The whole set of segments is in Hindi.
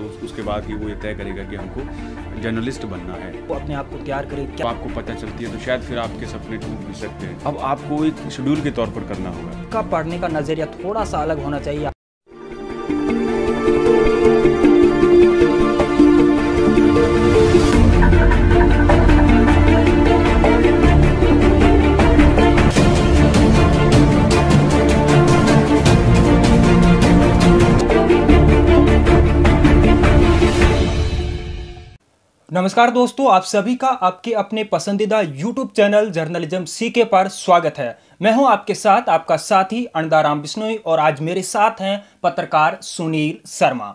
तो उसके बाद ही वो ये तय करेगा कि हमको जर्नलिस्ट बनना है वो अपने आप को तैयार करे क्या आपको पता चलती है तो शायद फिर आपके सपने टूट भी सकते हैं अब आपको एक शेड्यूल के तौर पर करना होगा का पढ़ने का नज़रिया थोड़ा सा अलग होना चाहिए नमस्कार दोस्तों आप सभी का आपके अपने पसंदीदा यूट्यूब चैनल जर्नलिज्म सीके पर स्वागत है मैं हूं आपके साथ आपका साथी अनदाराम बिश्नोई और आज मेरे साथ हैं पत्रकार सुनील शर्मा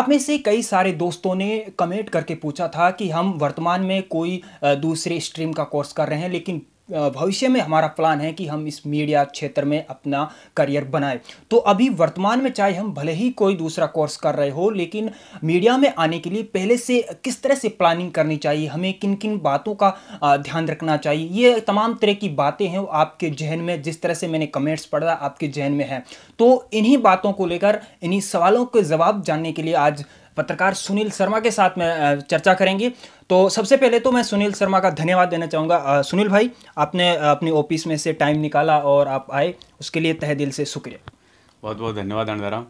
आप में से कई सारे दोस्तों ने कमेंट करके पूछा था कि हम वर्तमान में कोई दूसरे स्ट्रीम का कोर्स कर रहे हैं लेकिन भविष्य में हमारा प्लान है कि हम इस मीडिया क्षेत्र में अपना करियर बनाएं तो अभी वर्तमान में चाहे हम भले ही कोई दूसरा कोर्स कर रहे हो लेकिन मीडिया में आने के लिए पहले से किस तरह से प्लानिंग करनी चाहिए हमें किन किन बातों का ध्यान रखना चाहिए ये तमाम तरह की बातें हैं आपके जहन में जिस तरह से मैंने कमेंट्स पढ़ा आपके जहन में है तो इन्हीं बातों को लेकर इन्हीं सवालों के जवाब जानने के लिए आज पत्रकार सुनील शर्मा के साथ में चर्चा करेंगे तो सबसे पहले तो मैं सुनील शर्मा का धन्यवाद देना चाहूँगा सुनील भाई आपने अपने ऑफिस में से टाइम निकाला और आप आए उसके लिए तह दिल से शुक्रिया बहुत बहुत धन्यवाद अंडाराम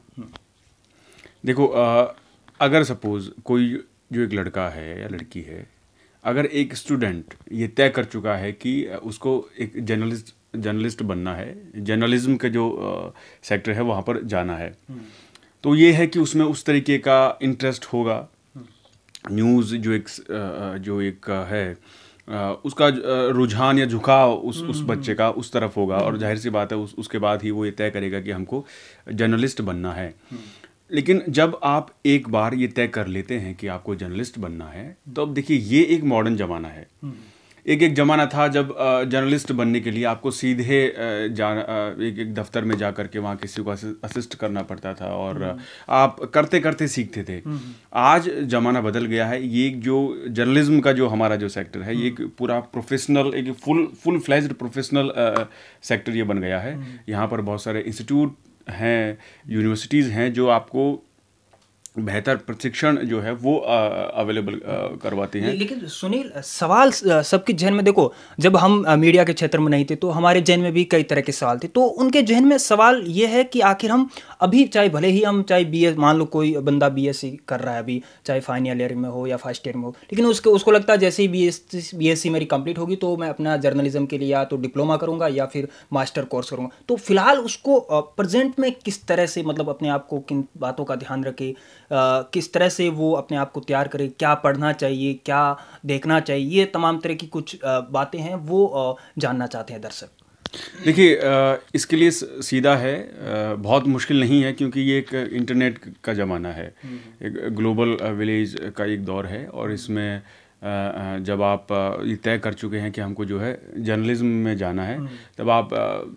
देखो आ, अगर सपोज़ कोई जो एक लड़का है या लड़की है अगर एक स्टूडेंट ये तय कर चुका है कि उसको एक जर्नलिस्ट जर्नलिस्ट बनना है जर्नलिज्म का जो सेक्टर है वहाँ पर जाना है हम्म। तो ये है कि उसमें उस तरीके का इंटरेस्ट होगा न्यूज़ जो एक जो एक है उसका रुझान या झुकाव उस उस हम्म, बच्चे हम्म। का उस तरफ होगा और हम्म। जाहिर सी बात है उस उसके बाद ही वो ये तय करेगा कि हमको जर्नलिस्ट बनना है लेकिन जब आप एक बार ये तय कर लेते हैं कि आपको जर्नलिस्ट बनना है तो अब देखिए ये एक मॉडर्न ज़माना है एक एक ज़माना था जब जर्नलिस्ट बनने के लिए आपको सीधे जा एक एक दफ्तर में जा कर के वहाँ किसी को असिस्ट करना पड़ता था और हम्म। आप करते करते सीखते थे हम्म। आज ज़माना बदल गया है ये जो जर्नलिज्म का जो हमारा जो सेक्टर है ये हम्म। एक पूरा प्रोफेशनल एक full full fledged professional sector ये बन गया है यहाँ पर बहुत सारे इंस्टीट्यूट हैं यूनिवर्सिटीज़ हैं जो आपको बेहतर प्रशिक्षण जो है वो अवेलेबल करवाती हैं लेकिन सुनील सवाल सबके जहन में देखो जब हम मीडिया के क्षेत्र में नहीं थे तो हमारे जहन में भी कई तरह के सवाल थे तो उनके जहन में सवाल ये है कि आखिर हम अभी चाहे भले ही हम चाहे बी मान लो कोई बंदा बी कर रहा है अभी चाहे फाइनल ईयर में हो या फर्स्ट ईयर में हो लेकिन उसको उसको लगता है जैसे ही बी एस मेरी कंप्लीट होगी तो मैं अपना जर्नलिज्म के लिए या तो डिप्लोमा करूँगा या फिर मास्टर कोर्स करूँगा तो फिलहाल उसको प्रजेंट में किस तरह से मतलब अपने आप को किन बातों का ध्यान रखे किस तरह से वो अपने आप को तैयार करे क्या पढ़ना चाहिए क्या देखना चाहिए ये तमाम तरह की कुछ बातें हैं वो जानना चाहते हैं दर्शक देखिए इसके लिए सीधा है बहुत मुश्किल नहीं है क्योंकि ये एक इंटरनेट का ज़माना है हम्म। एक ग्लोबल विलेज का एक दौर है और इसमें जब आप ये तय कर चुके हैं कि हमको जो है जर्नलिज्म में जाना है हम्म। तब आप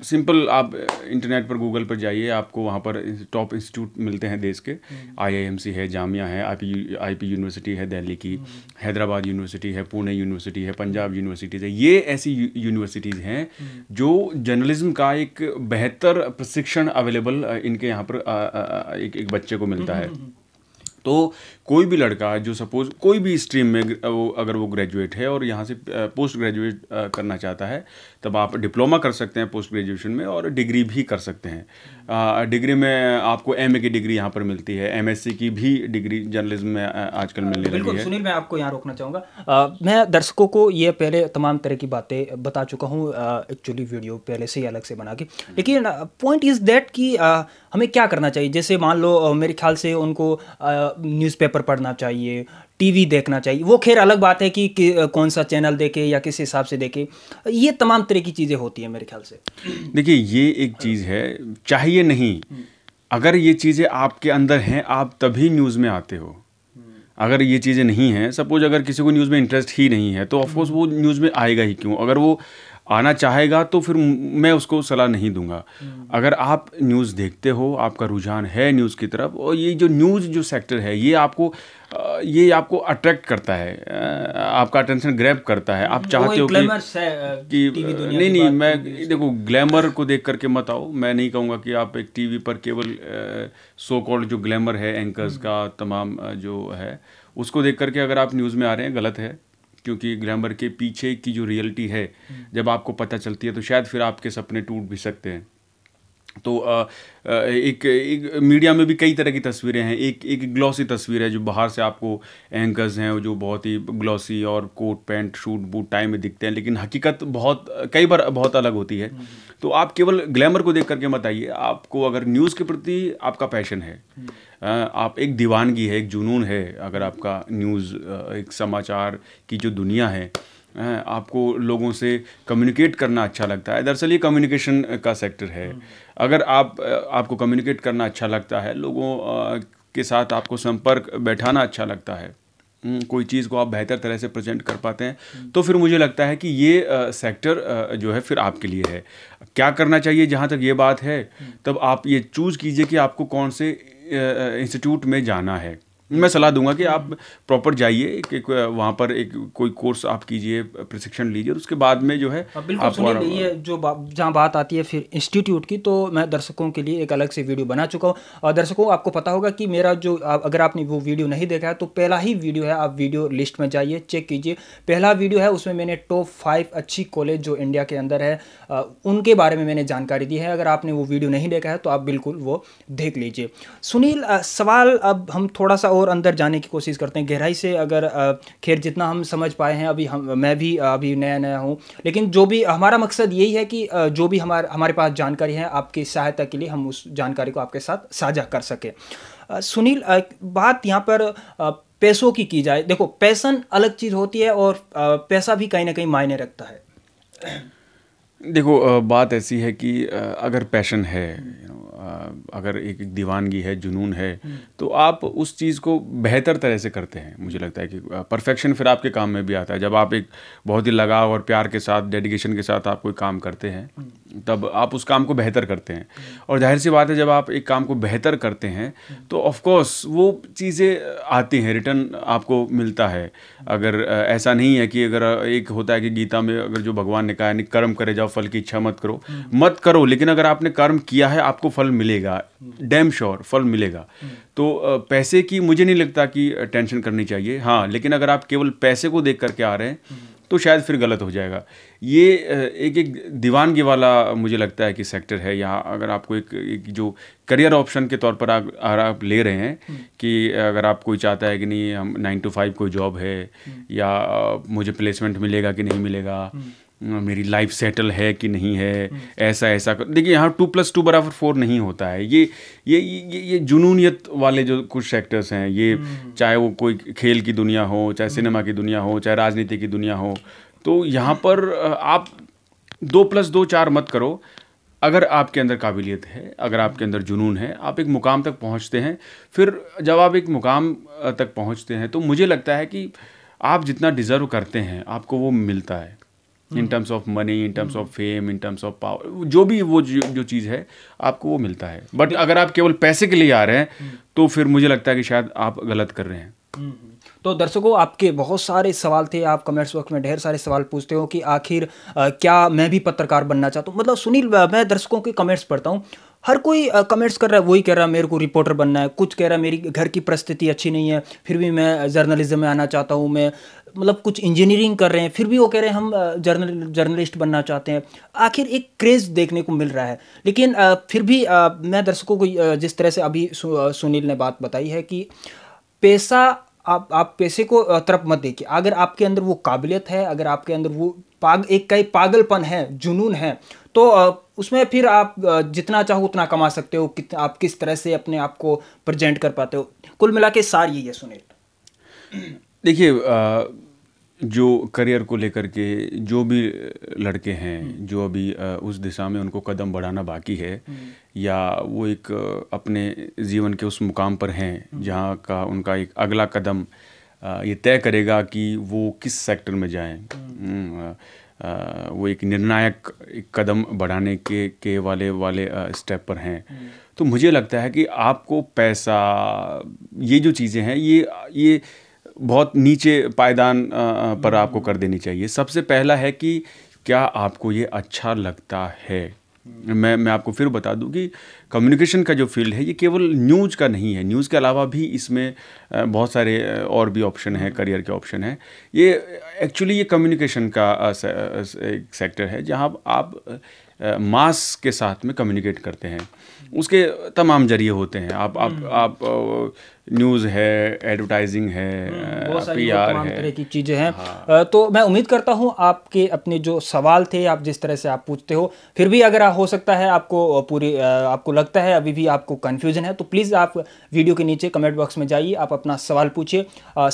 सिंपल आप इंटरनेट पर गूगल पर जाइए आपको वहाँ पर टॉप इंस्टीट्यूट मिलते हैं देश के आईआईएमसी हम्म। है जामिया है आई आईपी यूनिवर्सिटी है दिल्ली की हम्म। हैदराबाद यूनिवर्सिटी है पुणे यूनिवर्सिटी है पंजाब यूनिवर्सिटीज़ है ये ऐसी यूनिवर्सिटीज़ हैं जो जर्नलिज्म का एक बेहतर प्रशिक्षण अवेलेबल इनके यहाँ पर एक एक बच्चे को मिलता है तो कोई भी लड़का जो सपोज कोई भी स्ट्रीम में वो अगर वो ग्रेजुएट है और यहाँ से पोस्ट ग्रेजुएट करना चाहता है तब आप डिप्लोमा कर सकते हैं पोस्ट ग्रेजुएशन में और डिग्री भी कर सकते हैं डिग्री में आपको एम की डिग्री यहाँ पर मिलती है एम की भी डिग्री जर्नलिज्म में आजकल मिलने लगी है सुनील मैं आपको यहाँ रोकना चाहूँगा मैं दर्शकों को ये पहले तमाम तरह की बातें बता चुका हूँ एक्चुअली वीडियो पहले से ही अलग से बना के लेकिन पॉइंट इज़ दैट कि हमें क्या करना चाहिए जैसे मान लो मेरे ख्याल से उनको न्यूज़पेपर पढ़ना चाहिए टीवी देखना चाहिए वो खैर अलग बात है कि, कि कौन सा चैनल देखे या किस हिसाब से देखे ये तमाम तरह की चीज़ें होती हैं मेरे ख्याल से देखिए ये एक चीज़ है चाहिए नहीं अगर ये चीज़ें आपके अंदर हैं आप तभी न्यूज़ में आते हो अगर ये चीज़ें नहीं हैं सपोज अगर किसी को न्यूज़ में इंटरेस्ट ही नहीं है तो ऑफकोर्स वो न्यूज़ में आएगा ही क्यों अगर वो आना चाहेगा तो फिर मैं उसको सलाह नहीं दूंगा हम्म। अगर आप न्यूज़ देखते हो आपका रुझान है न्यूज़ की तरफ और ये जो न्यूज़ जो सेक्टर है ये आपको ये आपको अट्रैक्ट करता है आपका अटेंशन ग्रैब करता है आप चाहते हो कि, कि नहीं नहीं मैं देखो ग्लैमर को देख करके मत आओ मैं नहीं कहूँगा कि आप एक टीवी पर केवल सो कॉल्ड जो ग्लैमर है एंकर्स हम्म। का तमाम जो है उसको देख करके अगर आप न्यूज़ में आ रहे हैं गलत है क्योंकि ग्लैमर के पीछे की जो रियलिटी है हम्म। जब आपको पता चलती है तो शायद फिर आपके सपने टूट भी सकते हैं तो आ, एक, एक मीडिया में भी कई तरह की तस्वीरें हैं एक एक ग्लॉसी तस्वीर है जो बाहर से आपको एंकर्स हैं जो बहुत ही ग्लॉसी और coat pant suit boot tie में दिखते हैं लेकिन हकीकत बहुत कई बार बहुत अलग होती है हम्म। तो आप केवल ग्लैमर को देख करके बताइए आपको अगर न्यूज़ के प्रति आपका पैशन है हम्म। आप एक दीवानगी है एक जुनून है अगर आपका न्यूज़ एक समाचार की जो दुनिया है आपको लोगों से कम्युनिकेट करना अच्छा लगता है दरअसल ये कम्युनिकेशन का सेक्टर है अगर आप आपको कम्युनिकेट करना अच्छा लगता है लोगों के साथ आपको संपर्क बैठाना अच्छा लगता है कोई चीज़ को आप बेहतर तरह से प्रेजेंट कर पाते हैं तो फिर मुझे लगता है कि ये सेक्टर जो है फिर आपके लिए है क्या करना चाहिए जहाँ तक ये बात है तब आप ये चूज़ कीजिए कि आपको कौन से इंस्टीट्यूट में जाना है मैं सलाह दूंगा कि आप प्रॉपर जाइए कि वहाँ पर एक कोई कोर्स आप कीजिए प्रशिक्षण लीजिए उसके बाद में जो है आप ये जो बा, जहाँ बात आती है फिर इंस्टीट्यूट की तो मैं दर्शकों के लिए एक अलग से वीडियो बना चुका हूँ और दर्शकों आपको पता होगा कि मेरा जो अगर आपने वो वीडियो नहीं देखा है तो पहला ही वीडियो है आप वीडियो लिस्ट में जाइए चेक कीजिए पहला वीडियो है उसमें मैंने टॉप फाइव अच्छी कॉलेज जो इंडिया के अंदर है उनके बारे में मैंने जानकारी दी है अगर आपने वो वीडियो नहीं देखा है तो आप बिल्कुल वो देख लीजिए सुनील सवाल अब हम थोड़ा सा और अंदर जाने की कोशिश करते हैं गहराई से अगर खैर जितना हम समझ पाए हैं अभी हम मैं भी अभी नया नया हूँ लेकिन जो भी हमारा मकसद यही है कि जो भी हमारे हमारे पास जानकारी है आपकी सहायता के लिए हम उस जानकारी को आपके साथ साझा कर सकें सुनील बात यहाँ पर पैसों की की जाए देखो पैसन अलग चीज़ होती है और पैसा भी कहीं ना कहीं मायने रखता है देखो बात ऐसी है कि अगर पैशन है अगर एक दीवानगी है जुनून है तो आप उस चीज़ को बेहतर तरह से करते हैं मुझे लगता है कि परफेक्शन फिर आपके काम में भी आता है जब आप एक बहुत ही लगाव और प्यार के साथ डेडिकेशन के साथ आप कोई काम करते हैं तब आप उस काम को बेहतर करते हैं और जाहिर सी बात है जब आप एक काम को बेहतर करते हैं तो ऑफकोर्स वो चीज़ें आती हैं रिटर्न आपको मिलता है अगर ऐसा नहीं है कि अगर एक होता है कि गीता में अगर जो भगवान ने कहा है कर्म करे जाओ फल की इच्छा मत करो मत करो लेकिन अगर आपने कर्म किया है आपको फल फल मिलेगा डैम श्योर फल मिलेगा तो पैसे की मुझे नहीं लगता कि टेंशन करनी चाहिए हाँ लेकिन अगर आप केवल पैसे को देख करके आ रहे हैं तो शायद फिर गलत हो जाएगा ये एक एक दीवानगी वाला मुझे लगता है कि सेक्टर है यहाँ अगर आपको एक, एक जो करियर ऑप्शन के तौर पर आप अगर आप ले रहे हैं कि अगर आप कोई चाहता है कि नहीं हम नाइन टू फाइव कोई जॉब है या मुझे प्लेसमेंट मिलेगा कि नहीं मिलेगा मेरी लाइफ सेटल है कि नहीं है ऐसा ऐसा देखिए यहाँ टू प्लस टू बराबर फोर नहीं होता है ये ये ये ये जुनूनियत वाले जो कुछ एक्टर्स हैं ये हम्म। चाहे वो कोई खेल की दुनिया हो चाहे सिनेमा हम्म। की दुनिया हो चाहे राजनीति की दुनिया हो तो यहाँ पर आप दो प्लस दो चार मत करो अगर आपके अंदर काबिलियत है अगर आपके अंदर जुनून है आप एक मुकाम तक पहुँचते हैं फिर जब आप एक मुकाम तक पहुँचते हैं तो मुझे लगता है कि आप जितना डिज़र्व करते हैं आपको वो मिलता है in terms of money in terms of fame in terms of power जो भी वो जो, जो चीज़ है आपको वो मिलता है बट अगर आप केवल पैसे के लिए आ रहे हैं हम्म। तो फिर मुझे लगता है कि शायद आप गलत कर रहे हैं हम्म, हम्म। तो दर्शकों आपके बहुत सारे सवाल थे आप कमेंट्स बॉक्स में ढेर सारे सवाल पूछते हो कि आखिर क्या मैं भी पत्रकार बनना चाहता हूँ मतलब सुनील मैं दर्शकों के कमेंट्स पढ़ता हूँ हर कोई कमेंट्स कर रहा है वही कह रहा है मेरे को रिपोर्टर बनना है कुछ कह रहा है मेरी घर की परिस्थिति अच्छी नहीं है फिर भी मैं जर्नलिज्म में आना चाहता हूँ मैं मतलब कुछ इंजीनियरिंग कर रहे हैं फिर भी वो कह रहे हैं हम जर्नल जर्नलिस्ट बनना चाहते हैं आखिर एक क्रेज़ देखने को मिल रहा है लेकिन फिर भी मैं दर्शकों को जिस तरह से अभी सुनील ने बात बताई है कि पैसा आप आप पैसे को तरफ मत देखिए अगर आपके अंदर वो काबिलियत है अगर आपके अंदर वो पाग एक कई पागलपन है जुनून है तो उसमें फिर आप जितना चाहो उतना कमा सकते हो कि आप किस तरह से अपने आप को प्रजेंट कर पाते हो कुल मिला के सार यही है सुनील देखिए जो करियर को लेकर के जो भी लड़के हैं जो अभी उस दिशा में उनको कदम बढ़ाना बाकी है हम्म। या वो एक अपने जीवन के उस मुकाम पर हैं हम्म। जहाँ का उनका एक अगला कदम ये तय करेगा कि वो किस सेक्टर में जाएं हम्म। वो एक निर्णायक एक कदम बढ़ाने के के वाले वाले स्टेप पर हैं तो मुझे लगता है कि आपको पैसा ये जो चीज़ें हैं ये ये बहुत नीचे पायदान पर आपको कर देनी चाहिए सबसे पहला है कि क्या आपको ये अच्छा लगता है मैं मैं आपको फिर बता दूं कि कम्युनिकेशन का जो फील्ड है ये केवल न्यूज़ का नहीं है न्यूज़ के अलावा भी इसमें बहुत सारे और भी ऑप्शन हैं करियर के ऑप्शन हैं ये एक्चुअली ये कम्युनिकेशन का एक सेक्टर है जहां आप मास के साथ में कम्युनिकेट करते हैं उसके तमाम जरिए होते हैं आप आप हम्म। आप न्यूज़ है एडवर्टाइजिंग है पी हम्म, आर है तरह की चीज़ें हैं हाँ। तो मैं उम्मीद करता हूँ आपके अपने जो सवाल थे आप जिस तरह से आप पूछते हो फिर भी अगर हो सकता है आपको पूरी आपको लगता है अभी भी आपको कन्फ्यूजन है तो प्लीज़ आप वीडियो के नीचे कमेंट बॉक्स में जाइए आप अपना सवाल पूछिए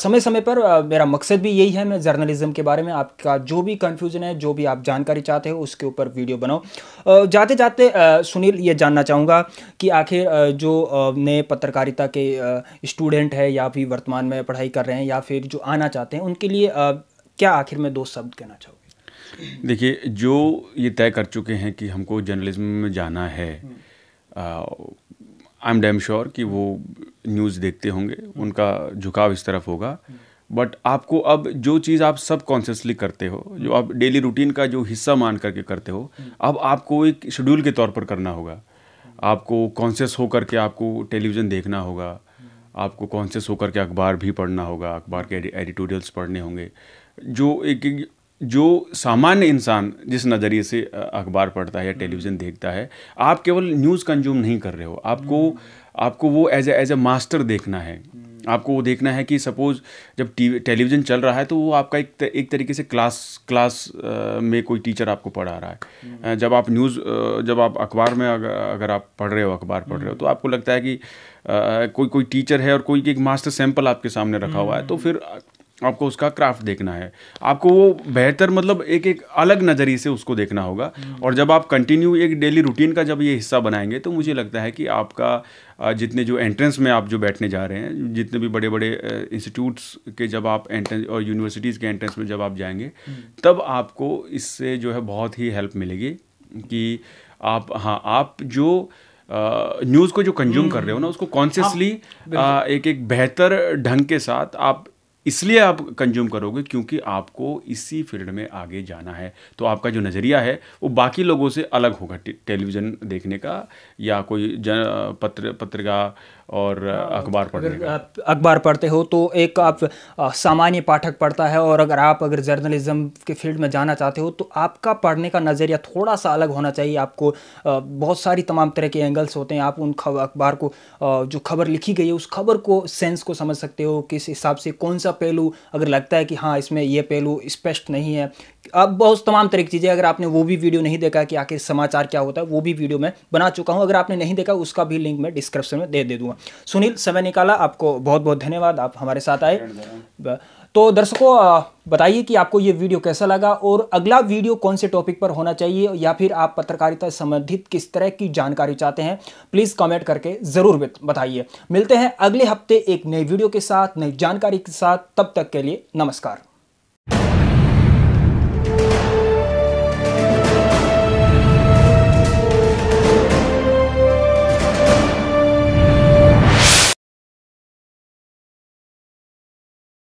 समय समय पर मेरा मकसद भी यही है मैं जर्नलिज्म के बारे में आपका जो भी कन्फ्यूजन है जो भी आप जानकारी चाहते हो उसके ऊपर वीडियो बनाओ जाते जाते सुनील ये जानना चाहूँगा कि आखिर जो नए पत्रकारिता के स्टूडेंट है या फिर वर्तमान में पढ़ाई कर रहे हैं या फिर जो आना चाहते हैं उनके लिए क्या आखिर में दो शब्द कहना चाहोगे देखिए जो ये तय कर चुके हैं कि हमको जर्नलिज्म में जाना है आई एम डैम श्योर कि वो न्यूज़ देखते होंगे उनका झुकाव इस तरफ होगा बट आपको अब जो चीज़ आप सब कॉन्शियसली करते हो जो आप डेली रूटीन का जो हिस्सा मान करके करते हो अब आपको एक शेड्यूल के तौर पर करना होगा आपको कॉन्शियस होकर के आपको टेलीविज़न देखना होगा आपको कॉन्शियस होकर के अखबार भी पढ़ना होगा अखबार के एडिटोरियल्स पढ़ने होंगे जो एक, जो सामान्य इंसान जिस नज़रिए से अखबार पढ़ता है या टेलीविज़न देखता है आप केवल न्यूज़ कंज्यूम नहीं कर रहे हो आपको आपको वो एज एज ए मास्टर देखना है आपको वो देखना है कि सपोज़ जब टी टेलीविज़न चल रहा है तो वो आपका एक एक तरीके से क्लास क्लास में कोई टीचर आपको पढ़ा रहा है जब आप न्यूज़ जब आप अखबार में अगर, अगर आप पढ़ रहे हो अखबार पढ़ रहे हो तो आपको लगता है कि आ, कोई कोई टीचर है और कोई एक मास्टर सैंपल आपके सामने रखा हुआ है तो हम्म। फिर आपको उसका क्राफ्ट देखना है आपको वो बेहतर मतलब एक एक अलग नज़रिए से उसको देखना होगा और जब आप कंटिन्यू एक डेली रूटीन का जब ये हिस्सा बनाएंगे तो मुझे लगता है कि आपका जितने जो एंट्रेंस में आप जो बैठने जा रहे हैं जितने भी बड़े बड़े इंस्टीट्यूट्स के जब आप एंट्रेंस और यूनिवर्सिटीज़ के एंट्रेंस में जब आप जाएंगे तब आपको इससे जो है बहुत ही हेल्प मिलेगी कि आप हाँ आप जो न्यूज़ को जो कंज्यूम कर रहे हो ना उसको हाँ, कॉन्शियसली एक एक बेहतर ढंग के साथ आप इसलिए आप कंज्यूम करोगे क्योंकि आपको इसी फील्ड में आगे जाना है तो आपका जो नज़रिया है वो बाकी लोगों से अलग होगा टेलीविज़न देखने का या कोई जन पत्र पत्रिका और हाँ, अखबार पढ़ने अखबार पढ़ते हो तो एक आप सामान्य पाठक पढ़ता है और अगर आप अगर जर्नलिज्म के फील्ड में जाना चाहते हो तो आपका पढ़ने का नज़रिया थोड़ा सा अलग होना चाहिए आपको बहुत सारी तमाम तरह के एंगल्स होते हैं आप उन अखबार को जो खबर लिखी गई है उस खबर को सेंस को समझ सकते हो किस हिसाब से कौन सा पहलू अगर लगता है कि हाँ इसमें यह पहलू स्पष्ट नहीं है अब बहुत तमाम तरह की चीज़ें अगर आपने वो भी वीडियो नहीं देखा कि आखिर समाचार क्या होता है वो भी वीडियो मैं बना चुका हूँ अगर आपने नहीं देखा उसका भी लिंक मैं डिस्क्रिप्शन में दे दे दूँगा दूंगा सुनील समय निकाला आपको बहुत बहुत धन्यवाद आप हमारे साथ आए तो दर्शकों बताइए कि आपको ये वीडियो कैसा लगा और अगला वीडियो कौन से टॉपिक पर होना चाहिए या फिर आप पत्रकारिता संबंधित किस तरह की जानकारी चाहते हैं प्लीज़ कमेंट करके ज़रूर बताइए मिलते हैं अगले हफ्ते एक नई वीडियो के साथ नई जानकारी के साथ तब तक के लिए नमस्कार